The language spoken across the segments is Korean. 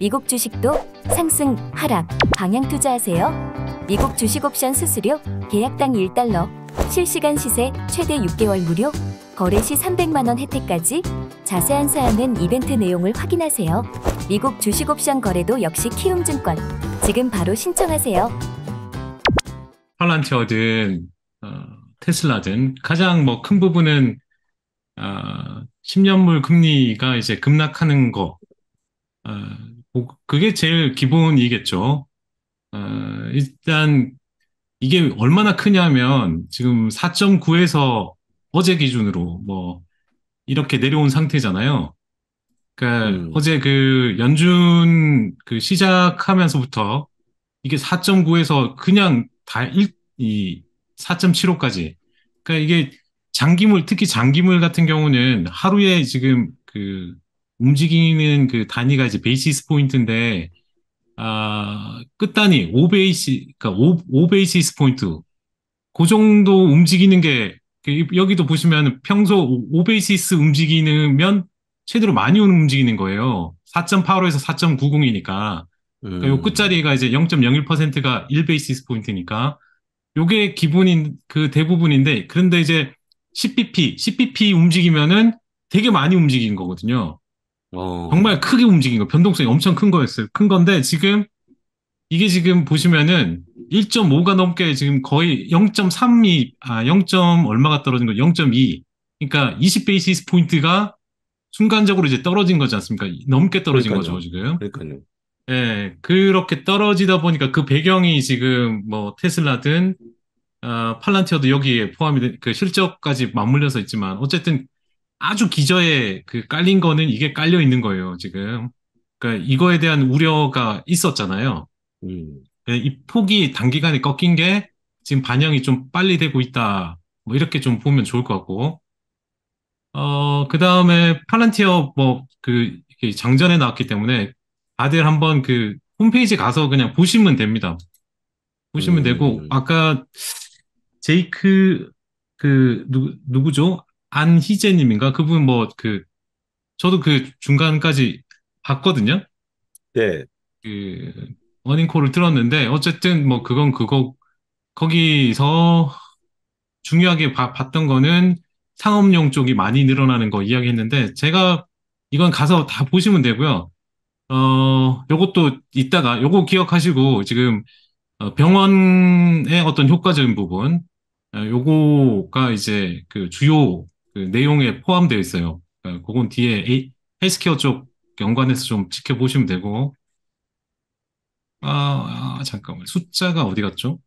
미국 주식도 상승, 하락, 방향 투자하세요. 미국 주식 옵션 수수료 계약당 1달러, 실시간 시세 최대 6개월 무료, 거래 시 300만 원 혜택까지 자세한 사항은 이벤트 내용을 확인하세요. 미국 주식 옵션 거래도 역시 키움증권. 지금 바로 신청하세요. 팔란티어든 어, 테슬라든 가장 뭐 큰 부분은 어, 10년물 금리가 이제 급락하는 거 어, 뭐 그게 제일 기본이겠죠. 어, 일단 이게 얼마나 크냐면 지금 4.9에서 어제 기준으로 뭐 이렇게 내려온 상태잖아요. 그러니까 음. 어제 그 연준 그 시작하면서부터 이게 4.9에서 그냥 다이 4.75까지. 그러니까 이게 장기물 특히 장기물 같은 경우는 하루에 지금 그 움직이는 그 단위가 이제 베이시스 포인트인데 아, 끝단위 5베이시 그러니까 5, 5베이시스 포인트. 그 정도 움직이는 게 그 여기도 보시면 평소 5, 베이시스 움직이면 최대로 많이 오는 움직이는 거예요. 4.85에서 4.90이니까. 그러니까 음. 요 끝자리가 이제 0.01%가 1베이시스 포인트니까 요게 기본인 그 대부분인데 그런데 이제 10bp, 10bp 움직이면은 되게 많이 움직인 거거든요. 어. 정말 크게 움직인 거, 변동성이 엄청 큰 거였어요. 큰 건데 지금 이게 지금 보시면은 1.5가 넘게 지금 거의 0.32, 아, 0. 얼마가 떨어진 거, 0.2. 그러니까 20베이시스 포인트가 순간적으로 이제 떨어진 거지 않습니까? 넘게 떨어진 그러니까요. 거죠, 지금. 그러니까요. 예, 그렇게 떨어지다 보니까 그 배경이 지금 뭐 테슬라든, 아, 팔란티어도 여기에 포함이, 된, 그 실적까지 맞물려서 있지만, 어쨌든 아주 기저에 그 깔린 거는 이게 깔려 있는 거예요, 지금. 그러니까 이거에 대한 우려가 있었잖아요. 음. 이 폭이 단기간에 꺾인 게 지금 반영이 좀 빨리 되고 있다. 뭐 이렇게 좀 보면 좋을 것 같고. 어, 뭐 그 다음에 팔란티어 뭐 그 장전에 나왔기 때문에 다들 한번 그 홈페이지 가서 그냥 보시면 됩니다. 보시면 음. 되고, 아까 제이크 그 누, 누구죠? 안희재님인가 그분 뭐 그 저도 그 중간까지 봤거든요. 네. 그 어닝콜을 들었는데 어쨌든 뭐 그건 그거 거기서 중요하게 바, 봤던 거는 상업용 쪽이 많이 늘어나는 거 이야기했는데 제가 이건 가서 다 보시면 되고요. 어, 요것도 이따가 요거 기억하시고 지금 어, 병원의 어떤 효과적인 부분 어, 요거가 이제 그 주요 그 내용에 포함되어 있어요. 어, 그건 뒤에 헬스케어 쪽 연관해서 좀 지켜보시면 되고. 아, 아, 잠깐만. 숫자가 어디 갔죠?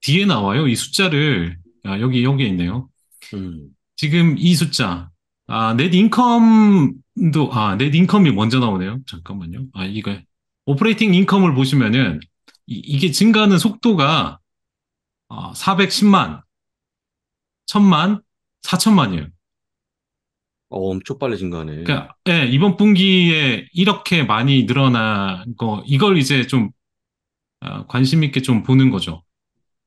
뒤에 나와요. 이 숫자를. 아, 여기, 여기에 있네요. 음. 지금 이 숫자. 아, 넷 인컴도, 아, 넷 인컴이 먼저 나오네요. 잠깐만요. 아, 이거. 오퍼레이팅 인컴을 보시면은 이, 게 증가하는 속도가 어, 410만, 1000만, 4천만이에요. 어, 엄청 빨라진 거네. 그러니까 예, 이번 분기에 이렇게 많이 늘어난 거 이걸 이제 좀 어, 아, 관심 있게 좀 보는 거죠.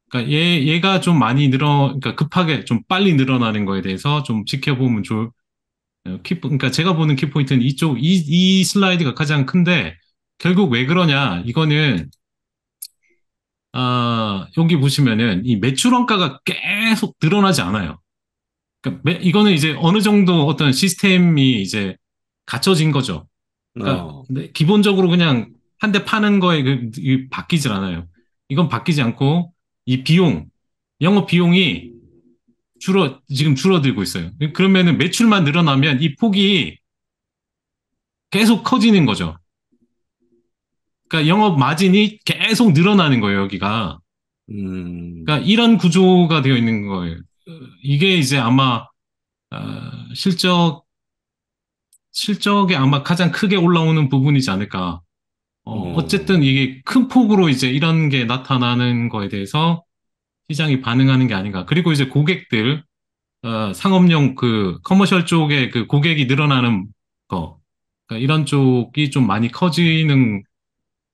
그러니까 얘 얘가 좀 많이 늘어 그러니까 급하게 좀 빨리 늘어나는 거에 대해서 좀 지켜보면 좋을 어, 키 그러니까 제가 보는 키포인트는 이쪽 이 이 슬라이드가 가장 큰데 결국 왜 그러냐 이거는 아, 여기 보시면은 이 매출원가가 계속 늘어나지 않아요. 그러니까 이거는 이제 어느 정도 어떤 시스템이 이제 갖춰진 거죠. 그러니까 어. 기본적으로 그냥 한 대 파는 거에 그, 이, 바뀌질 않아요. 이건 바뀌지 않고 이 비용, 영업 비용이 줄어 지금 줄어들고 있어요. 그러면은 매출만 늘어나면 이 폭이 계속 커지는 거죠. 그러니까 영업 마진이 계속 늘어나는 거예요, 여기가. 음... 그러니까 이런 구조가 되어 있는 거예요. 이게 이제 아마 어, 실적 실적이 아마 가장 크게 올라오는 부분이지 않을까. 어, 음. 어쨌든 이게 큰 폭으로 이제 이런 게 나타나는 거에 대해서 시장이 반응하는 게 아닌가. 그리고 이제 고객들 어, 상업용 그 커머셜 쪽에 그 고객이 늘어나는 거 그러니까 이런 쪽이 좀 많이 커지는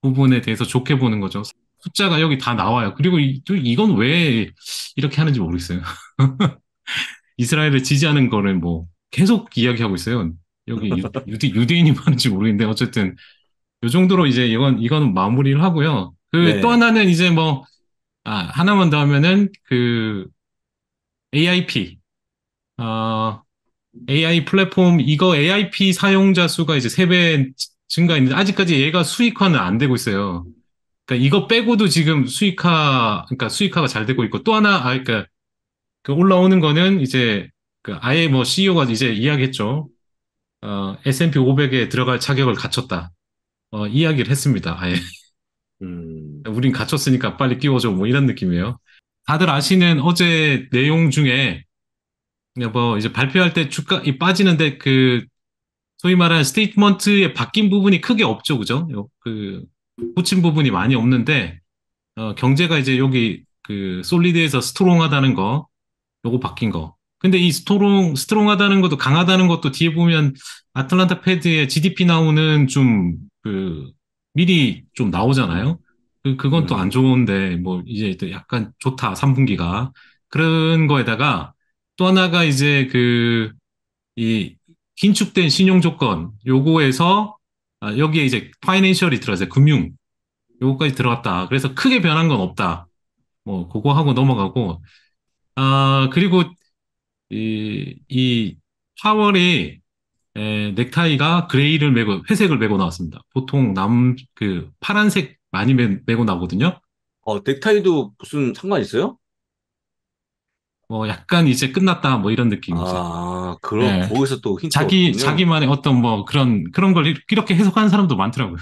부분에 대해서 좋게 보는 거죠. 숫자가 여기 다 나와요. 그리고 이, 또 이건 왜 이렇게 하는지 모르겠어요. 이스라엘을 지지하는 거를 뭐 계속 이야기하고 있어요. 여기 유, 대인이 많은지 모르겠는데 어쨌든 이 정도로 이제 이건 이건 마무리를 하고요. 그또 네. 하나는 이제 뭐 아, 하나만 더 하면은 그 AIP 어, AI 플랫폼 이거 AIP 사용자 수가 이제 세 배 증가했는데 아직까지 얘가 수익화는 안 되고 있어요. 그러니까 이거 빼고도 지금 수익화, 그러니까 수익화가 잘 되고 있고 또 하나, 아, 그러니까 그 올라오는 거는 이제 그 아예 뭐 CEO가 이제 이야기했죠. 어, S&P 500에 들어갈 자격을 갖췄다. 어, 이야기를 했습니다. 아예. 음... 우린 갖췄으니까 빨리 끼워줘. 뭐 이런 느낌이에요. 다들 아시는 어제 내용 중에 뭐 이제 발표할 때 주가 이 빠지는데 그 소위 말하는 스테이트먼트에 바뀐 부분이 크게 없죠, 그죠? 그 꽂힌 부분이 많이 없는데 어, 경제가 이제 여기 그 솔리드에서 스트롱하다는 거 요거 바뀐 거. 근데 이 스트롱 스트롱하다는 것도 강하다는 것도 뒤에 보면 아틀란타 패드의 GDP 나오는 좀 그 미리 좀 나오잖아요. 그 그건 또안 음. 좋은데 뭐 이제 또 약간 좋다 3분기가 그런 거에다가 또 하나가 이제 그 이 긴축된 신용 조건 요거에서 아, 여기에 이제 파이낸셜이 들어갔어요. 금융. 요거까지 들어갔다. 그래서 크게 변한 건 없다. 뭐 그거 하고 넘어가고 아 그리고 이, 이 파월이 에, 넥타이가 그레이를 메고 회색을 메고 나왔습니다. 보통 남 그 파란색 많이 메, 메고 나오거든요. 어, 넥타이도 무슨 상관 있어요? 뭐 약간 이제 끝났다 뭐 이런 느낌이죠. 아 그럼 네. 거기서 또 힌트 자기 없군요. 자기만의 어떤 뭐 그런 그런 걸 이렇게 해석하는 사람도 많더라고요.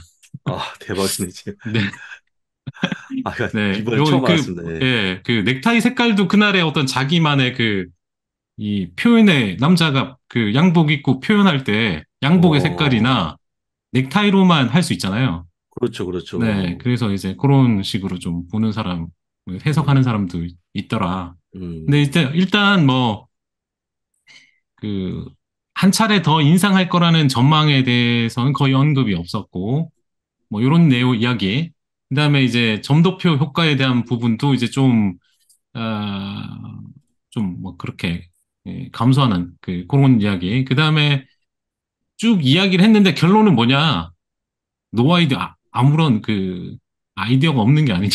아 대박이네 지금. 네. 아, 네. 이번에 처음 그, 습니다 예. 예. 그 넥타이 색깔도 그날의 어떤 자기만의 그 이 표현의 남자가 그 양복 입고 표현할 때 양복의 오. 어. 색깔이나 넥타이로만 할 수 있잖아요. 그렇죠, 그렇죠. 네, 그래서 이제 그런 식으로 좀 보는 사람, 해석하는 사람도 있더라. 음. 근데 일단, 일단 뭐, 그, 한 차례 더 인상할 거라는 전망에 대해서는 거의 언급이 없었고, 뭐, 요런 내용 이야기. 그 다음에 이제 점도표 효과에 대한 부분도 이제 좀, 어, 아, 좀 뭐 그렇게 예, 감소하는 그 그런 이야기. 그 다음에 쭉 이야기를 했는데 결론은 뭐냐. 노아이드 아, 아무런 그 아이디어가 없는 게 아니냐.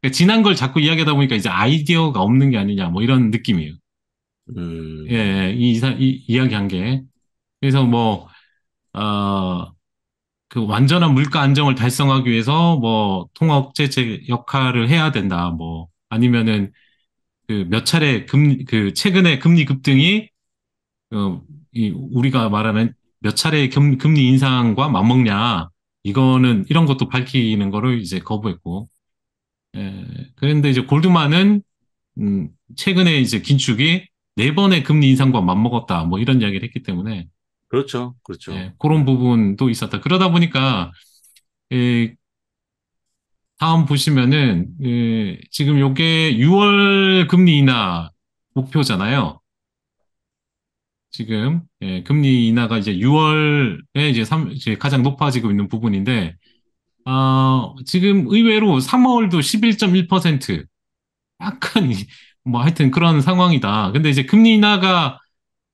그러니까 지난 걸 자꾸 이야기하다 보니까 이제 아이디어가 없는 게 아니냐 뭐 이런 느낌이에요. 음... 예, 예 이, 이사, 이 이야기한 게 그래서 뭐 어. 그 완전한 물가 안정을 달성하기 위해서 뭐 통화 억제제 역할을 해야 된다. 뭐 아니면은 그 몇 차례 금 그 최근에 금리 급등이 어 이 우리가 말하는 몇 차례 금, 금리 인상과 맞먹냐. 이거는 이런 것도 밝히는 거를 이제 거부했고 예. 그런데 이제 골드만은 음, 최근에 이제 긴축이 네 번의 금리 인상과 맞먹었다. 뭐 이런 이야기를 했기 때문에 그렇죠. 그렇죠. 예, 그런 부분도 있었다. 그러다 보니까 예, 다음 보시면은 예, 지금 요게 6월 금리 인하 목표잖아요. 지금 예, 금리 인하가 이제 6월에 이제, 3, 이제 가장 높아지고 있는 부분인데 어, 지금 의외로 3월도 11.1% 약간 뭐 하여튼 그런 상황이다. 근데 이제 금리 인하가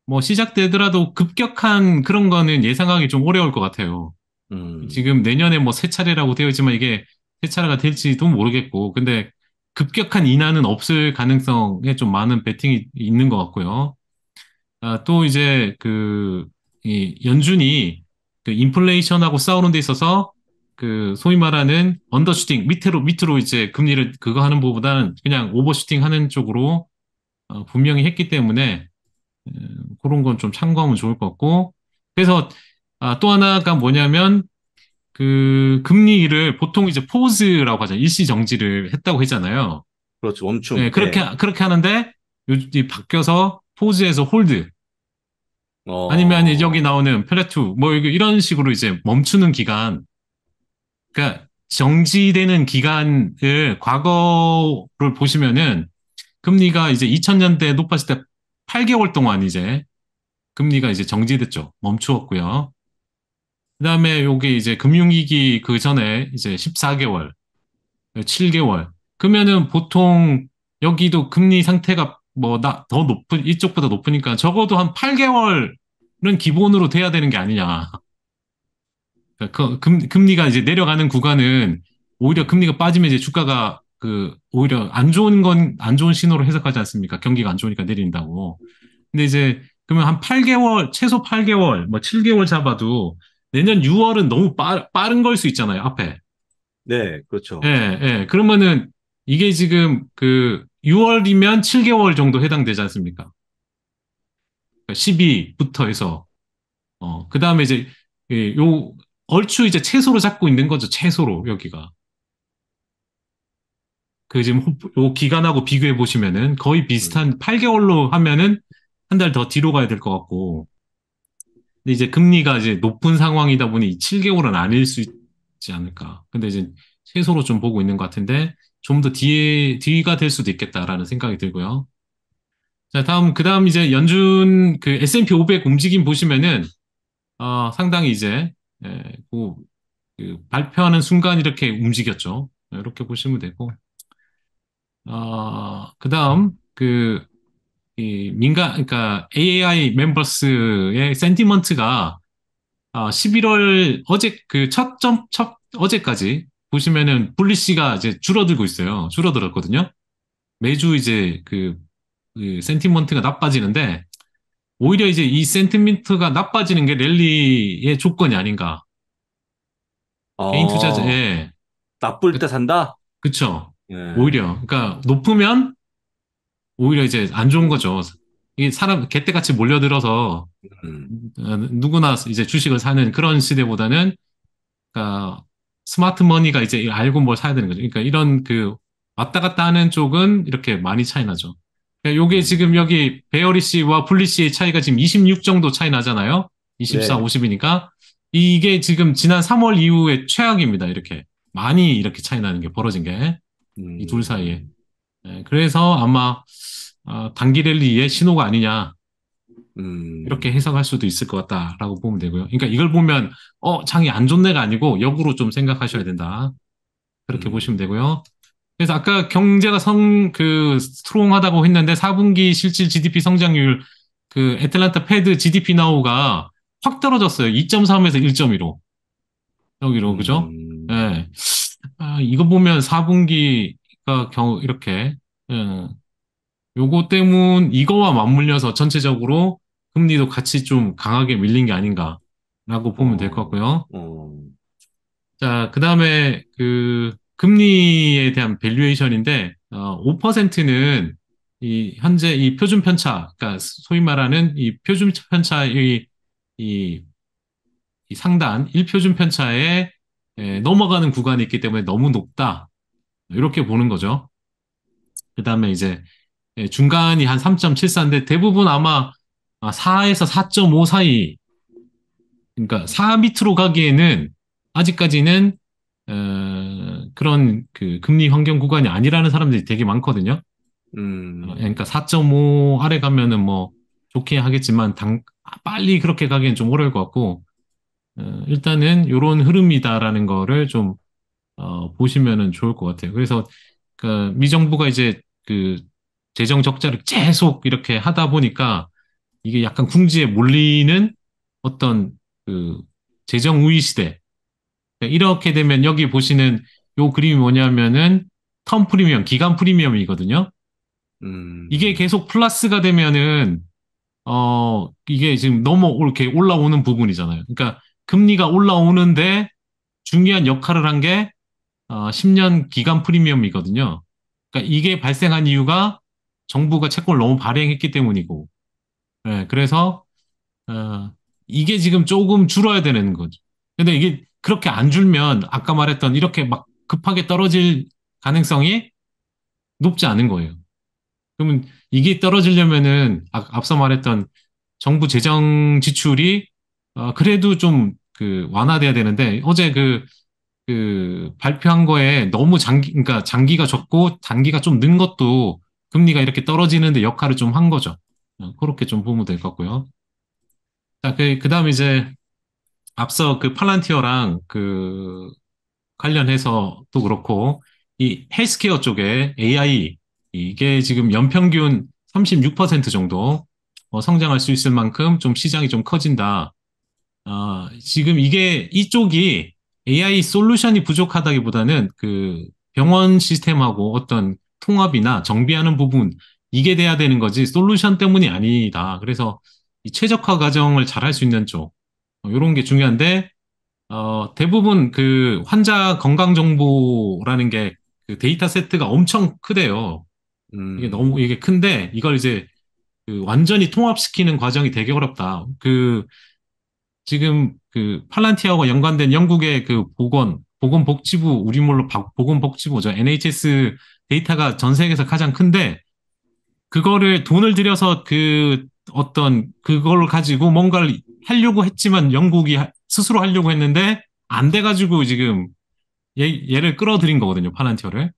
뭐 시작되더라도 급격한 그런 거는 예상하기 좀 어려울 것 같아요. 음. 지금 내년에 뭐 세 차례라고 되어 있지만 이게 세 차례가 될지도 모르겠고, 근데 급격한 인하는 없을 가능성에 좀 많은 베팅이 있는 것 같고요. 아, 또 이제 그, 이 연준이 그 인플레이션하고 싸우는 데 있어서 그 소위 말하는 언더슈팅 밑으로 밑으로 이제 금리를 그거 하는 부분보다는 그냥 오버슈팅 하는 쪽으로 어, 분명히 했기 때문에 음, 그런 건 좀 참고하면 좋을 것 같고 그래서 아, 또 하나가 뭐냐면 그 금리를 보통 이제 포즈라고 하죠 일시 정지를 했다고 했잖아요. 그렇죠 멈춤. 네, 그렇게 네. 그렇게 하는데 요즘 바뀌어서 포즈에서 홀드 어... 아니면 여기 나오는 플랫투 뭐 이런 식으로 이제 멈추는 기간 그러니까 정지되는 기간을 과거를 보시면은 금리가 이제 2000년대 높았을 때 8개월 동안 이제 금리가 이제 정지됐죠. 멈추었고요. 그다음에 요게 이제 금융위기 그 전에 이제 14개월, 7개월. 그러면은 보통 여기도 금리 상태가 뭐나더 높은 이쪽보다 높으니까 적어도 한 8개월은 기본으로 돼야 되는 게 아니냐. 그러니까 그 금, 금리가 이제 내려가는 구간은 오히려 금리가 빠지면 이제 주가가 그 오히려 안 좋은 건 안 좋은 신호로 해석하지 않습니까? 경기가 안 좋으니까 내린다고. 근데 이제 그러면 한 8개월 최소 8개월 뭐 7개월 잡아도 내년 6월은 너무 빠, 빠른 걸 수 있잖아요 앞에. 네, 그렇죠. 예, 예. 그러면은 이게 지금 그 6월이면 7개월 정도 해당되지 않습니까? 12부터 그러니까 해서 어, 그다음에 이제 요 얼추 이제 채소로 잡고 있는 거죠. 채소로 여기가. 그 지금 요 기간하고 비교해 보시면은 거의 비슷한 8개월로 음. 하면은 한 달 더 뒤로 가야 될 것 같고. 근데 이제 금리가 이제 높은 상황이다 보니 7개월은 아닐 수 있지 않을까. 근데 이제 채소로 좀 보고 있는 것 같은데 좀 더 뒤에 뒤가 될 수도 있겠다라는 생각이 들고요. 자, 다음 그다음 이제 연준 그 S&P 500 움직임 보시면은 어, 상당히 이제 예, 그, 그 발표하는 순간 이렇게 움직였죠. 예, 이렇게 보시면 되고. 어, 그다음 그이 민간 그니까 a i 멤버스의 센티먼트가 아, 11월 어제 그 첫점 첫 어제까지 보시면은 불리시가 이제 줄어들고 있어요. 줄어들었거든요. 매주 이제 그, 그 센티먼트가 나빠지는데 오히려 이제 이센티미트가 나빠지는 게 랠리의 조건이 아닌가. 아, 개인 투자자, 예. 나쁠 때 그 산다? 그쵸. 예. 오히려. 그러니까 높으면 오히려 이제 안 좋은 거죠. 이 사람, 개떼같이 몰려들어서 음. 어, 누구나 이제 주식을 사는 그런 시대보다는 그러니까 스마트 머니가 이제 알고 뭘 사야 되는 거죠. 그러니까 이런 그 왔다 갔다 하는 쪽은 이렇게 많이 차이 나죠. 예, 요게 음. 지금 여기 베어리 씨와 블리 씨의 차이가 지금 26 정도 차이 나잖아요. 24, 네. 50이니까. 이게 지금 지난 3월 이후에 최악입니다. 이렇게. 많이 이렇게 차이 나는 게 벌어진 게. 음. 이둘 사이에. 네, 그래서 아마 어, 단기 랠리의 신호가 아니냐. 음. 이렇게 해석할 수도 있을 것 같다라고 보면 되고요. 그러니까 이걸 보면 어 장이 안 좋네가 아니고 역으로 좀 생각하셔야 된다. 그렇게 음. 보시면 되고요. 그래서 아까 경제가 성, 그, 스트롱하다고 했는데 4분기 실질 GDP 성장률, 그, 애틀란타 패드 GDP 나오가 확 떨어졌어요. 2.3에서 1.1로. 여기로, 음. 그죠? 음... 예. 아, 이거 보면 4분기가 경, 이렇게, 예. 요거 때문, 이거와 맞물려서 전체적으로 금리도 같이 좀 강하게 밀린 게 아닌가라고 보면 될 것 같고요. 어. 어. 자, 그 다음에 그, 금리에 대한 밸류에이션인데 어, 5%는 이 현재 이 표준 편차, 그러니까 소위 말하는 이 표준 편차의 이, 이 상단 1표준 편차에 에, 예, 넘어가는 구간이 있기 때문에 너무 높다. 이렇게 보는 거죠. 그 다음에 이제 예, 중간이 한 3.74인데 대부분 아마 4에서 4.5 사이 그러니까 4 밑으로 가기에는 아직까지는 어, 그런 그 금리 환경 구간이 아니라는 사람들이 되게 많거든요. 음. 어, 그러니까 4.5 아래 가면은 뭐 좋게 하겠지만 당 빨리 그렇게 가기엔 좀 어려울 것 같고 어, 일단은 요런 흐름이다라는 거를 좀 어, 보시면은 좋을 것 같아요. 그래서 그 미정부가 이제 그 재정 적자를 계속 이렇게 하다 보니까 이게 약간 궁지에 몰리는 어떤 그 재정 우위 시대 그러니까 이렇게 되면 여기 보시는 요 그림이 뭐냐면은 텀 프리미엄, 기간 프리미엄이거든요. 음. 이게 계속 플러스가 되면은 어 이게 지금 너무 이렇게 올라오는 부분이잖아요. 그러니까 금리가 올라오는데 중요한 역할을 한게 어, 10년 기간 프리미엄이거든요. 그러니까 이게 발생한 이유가 정부가 채권을 너무 발행했기 때문이고, 네, 그래서 어, 이게 지금 조금 줄어야 되는 거죠. 근데 이게 그렇게 안 줄면 아까 말했던 이렇게 막 급하게 떨어질 가능성이 높지 않은 거예요. 그러면 이게 떨어지려면은 아, 앞서 말했던 정부 재정 지출이 어, 그래도 좀 그 완화돼야 되는데 어제 그, 그 발표한 거에 너무 장기 그러니까 장기가 적고 단기가 좀 는 것도 금리가 이렇게 떨어지는데 역할을 좀 한 거죠. 어, 그렇게 좀 보면 될 것 같고요. 자, 그, 그 다음 이제 앞서 그 팔란티어랑 그 관련해서도 그렇고 이 헬스케어 쪽에 AI 이게 지금 연평균 36% 정도 어, 성장할 수 있을 만큼 좀 시장이 좀 커진다. 어, 지금 이게 이쪽이 AI 솔루션이 부족하다기보다는 그 병원 시스템하고 어떤 통합이나 정비하는 부분 이게 돼야 되는 거지 솔루션 때문이 아니다. 그래서 이 최적화 과정을 잘 할 수 있는 쪽 이런 어, 게 중요한데 어, 대부분 그 환자 건강 정보라는 게 그 데이터 세트가 엄청 크대요. 음. 이게 음, 너무 이게 큰데 이걸 이제 그 완전히 통합시키는 과정이 되게 어렵다. 그 지금 그 팔란티아와 연관된 영국의 그 보건 보건복지부 우리말로 보건복지부죠 NHS 데이터가 전 세계에서 가장 큰데 그거를 돈을 들여서 그 어떤 그걸 가지고 뭔가를 하려고 했지만 영국이 스스로 하려고 했는데 안 돼가지고 지금 얘, 얘를 끌어들인 거거든요. 파란티어를.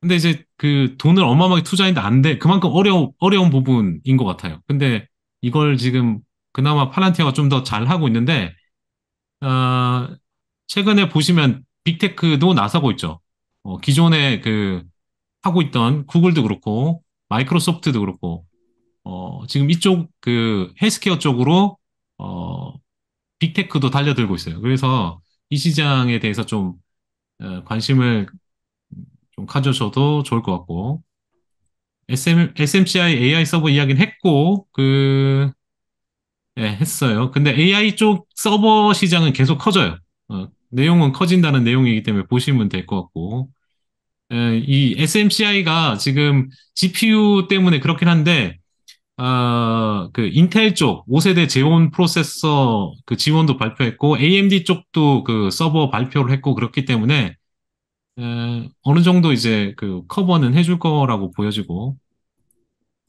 근데 이제 그 돈을 어마어마하게 투자했는데 안 돼. 그만큼 어려, 어려운 부분인 것 같아요. 근데 이걸 지금 그나마 파란티어가 좀 더 잘하고 있는데, 어, 최근에 보시면 빅테크도 나서고 있죠. 어, 기존에 그 하고 있던 구글도 그렇고, 마이크로소프트도 그렇고, 어, 지금 이쪽 그 헬스케어 쪽으로, 어, 빅테크도 달려들고 있어요. 그래서 이 시장에 대해서 좀 어, 관심을 좀가져셔도 좋을 것 같고 SM, SMCI AI 서버 이야기는 했고 그 네, 했어요. 근데 AI 쪽 서버 시장은 계속 커져요. 어, 내용은 커진다는 내용이기 때문에 보시면 될 것 같고 에, 이 SMCI가 지금 GPU 때문에 그렇긴 한데 어, 그 인텔 쪽 5세대 제온 프로세서 그 지원도 발표했고 AMD 쪽도 그 서버 발표를 했고 그렇기 때문에 에, 어, 어느 정도 이제 그 커버는 해줄 거라고 보여지고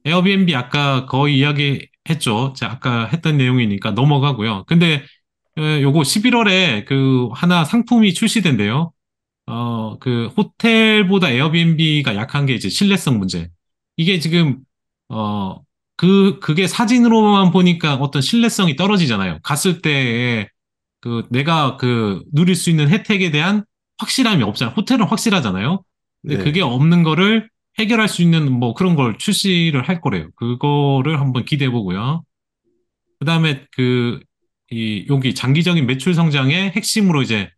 에어비앤비 아까 거의 이야기했죠. 제 아까 했던 내용이니까 넘어가고요. 근데 에, 어, 요거 11월에 그 하나 상품이 출시된대요. 어, 그 호텔보다 에어비앤비가 약한 게 이제 신뢰성 문제. 이게 지금 어 그, 그게 사진으로만 보니까 어떤 신뢰성이 떨어지잖아요. 갔을 때에 그 내가 그 누릴 수 있는 혜택에 대한 확실함이 없잖아요. 호텔은 확실하잖아요. 근데 네. 그게 없는 거를 해결할 수 있는 뭐 그런 걸 출시를 할 거래요. 그거를 한번 기대해 보고요. 그다음에 그 이 여기 장기적인 매출 성장의 핵심으로 이제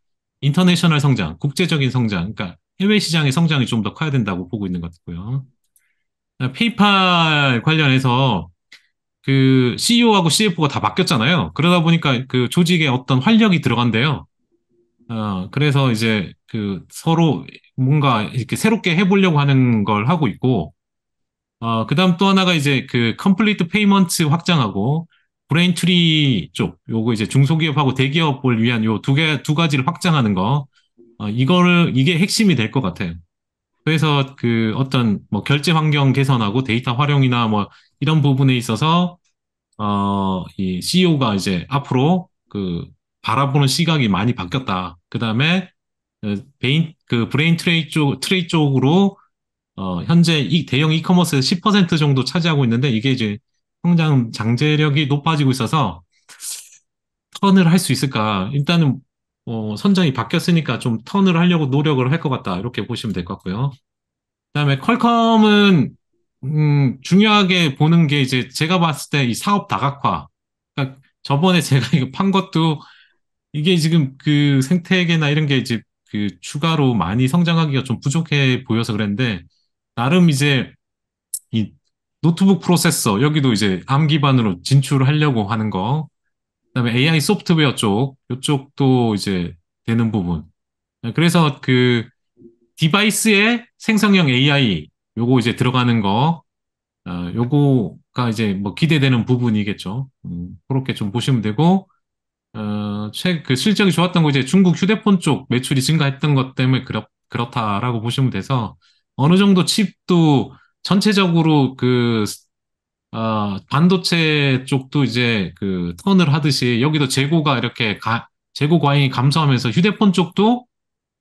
인터내셔널 성장, 국제적인 성장, 그러니까 해외 시장의 성장이 좀 더 커야 된다고 보고 있는 것 같고요. 페이팔 관련해서 그 CEO하고 CFO가 다 바뀌었잖아요. 그러다 보니까 그 조직에 어떤 활력이 들어간대요. 어, 그래서 이제 그 서로 뭔가 이렇게 새롭게 해보려고 하는 걸 하고 있고, 어, 그 다음 또 하나가 이제 그 컴플리트 페이먼츠 확장하고, 브레인 트리 쪽, 요거 이제 중소기업하고 대기업을 위한 요 두 개, 두 가지를 확장하는 거, 어, 이거를, 이게 핵심이 될 것 같아요. 그래서 그 어떤 뭐 결제 환경 개선하고 데이터 활용이나 뭐 이런 부분에 있어서 어, 이 CEO가 이제 앞으로 그 바라보는 시각이 많이 바뀌었다. 그 다음에 베인 그 브레인 트레이 쪽 트레이 쪽으로 어, 현재 이 대형 이커머스 10% 정도 차지하고 있는데 이게 이제 성장 장재력이 높아지고 있어서 턴을 할 수 있을까? 일단은 어, 선정이 바뀌었으니까 좀 턴을 하려고 노력을 할 것 같다 이렇게 보시면 될 것 같고요. 그다음에 퀄컴은 음, 중요하게 보는 게 이제 제가 봤을 때 이 사업 다각화. 그러니까 저번에 제가 이거 판 것도 이게 지금 그 생태계나 이런 게 이제 그 추가로 많이 성장하기가 좀 부족해 보여서 그랬는데 나름 이제 이 노트북 프로세서 여기도 이제 암 기반으로 진출하려고 하는 거 그다음에 AI 소프트웨어 쪽, 이쪽도 이제 되는 부분. 네, 그래서 그 디바이스의 생성형 AI 요거 이제 들어가는 거, 어, 요거가 이제 뭐 기대되는 부분이겠죠. 음, 그렇게 좀 보시면 되고, 어, 최그 실적이 좋았던 거 이제 중국 휴대폰 쪽 매출이 증가했던 것 때문에 그렇, 그렇다라고 보시면 돼서 어느 정도 칩도 전체적으로 그 어, 반도체 쪽도 이제 그 턴을 하듯이 여기도 재고가 이렇게 가, 재고 과잉이 감소하면서 휴대폰 쪽도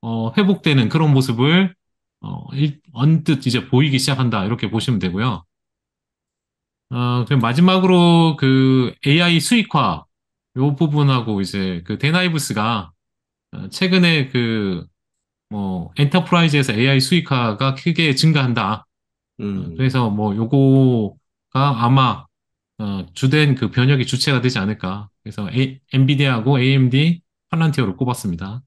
어, 회복되는 그런 모습을 어, 일, 언뜻 이제 보이기 시작한다 이렇게 보시면 되고요. 어, 그 마지막으로 그 AI 수익화 요 부분하고 이제 그 데나이브스가 어, 최근에 그 뭐 엔터프라이즈에서 AI 수익화가 크게 증가한다. 음. 그래서 뭐 요거 아마 어, 주된 그 변혁의 주체가 되지 않을까. 그래서 에, 엔비디아하고 AMD 팔란티어를 꼽았습니다.